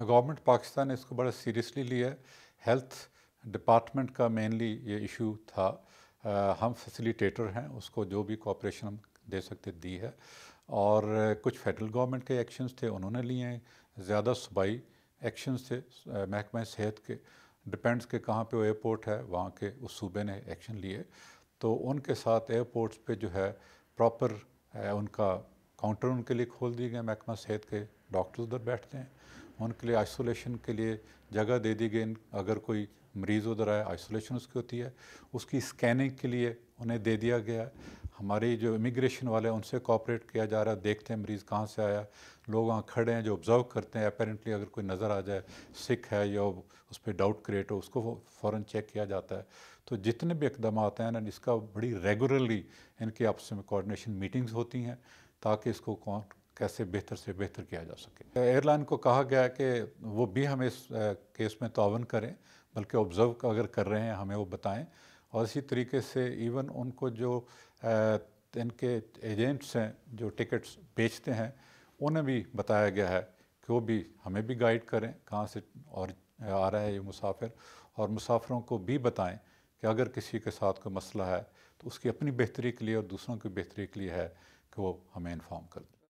government Pakistan نے اس کو بڑا سیریسلی لیا ہے ہیلتھ ڈپارٹمنٹ کا مینلی یہ ایشو تھا ہم فیسیلیٹیٹر ہیں اس کو جو بھی کوپریشن ہم دے سکتے دی ہے اور کچھ فیڈرل گورنمنٹ کے ایکشنز تھے انہوں نے لیے زیادہ صوبائی ایکشنز تھے محکمہ صحت کے ڈپینڈس کے کہاں پہ وہ ایئرپورٹ ہے وہاں کے اس صوبے نے ایکشن لیے تو ان کے ساتھ ایئرپورٹس پہ جو ہے پراپر ان کا کاؤنٹر ان کے لیے کھول دیے گئے محکمہ صحت کے ڈاکٹرز ادھر بیٹھتے ہیں ان کے لیے آئسولیشن کے لیے جگہ دے دی گئی اگر کوئی مریض ادھر آئے آئسولیشن اس کی ہوتی ہے اس کی اسکیننگ کے لیے انہیں دے دیا گیا ہے ہماری جو امیگریشن والے ہیں ان سے کوپریٹ کیا جا رہا ہے دیکھتے ہیں مریض کہاں سے آیا لوگ وہاں کھڑے ہیں جو ابزرو کرتے ہیں اپیرنٹلی اگر کوئی نظر آ جائے سکھ ہے یا اس پہ ڈاؤٹ کریٹ ہو اس کو فوراً چیک کیا جاتا ہے تو جتنے بھی اقدامات ہیں نا اس کا بڑی ریگولرلی ان کے آپس میں کوآڈینیشن میٹنگز ہوتی ہیں تاکہ اس کو کون کیسے بہتر سے بہتر کیا جا سکے ایئر لائن کو کہا گیا ہے کہ وہ بھی ہمیں اس کیس میں تعاون کریں بلکہ آبزرو اگر کر رہے ہیں ہمیں وہ بتائیں اور اسی طریقے سے ایون ان کو جو ان کے ایجنٹس ہیں جو ٹکٹس بیچتے ہیں انہیں بھی بتایا گیا ہے کہ وہ بھی ہمیں بھی گائیڈ کریں کہاں سے اور آ رہا ہے یہ مسافر اور مسافروں کو بھی بتائیں کہ اگر کسی کے ساتھ کوئی مسئلہ ہے تو اس کی اپنی بہتری کے لیے اور دوسروں کی بہتری کے لیے ہے کہ وہ ہمیں انفارم کر دیں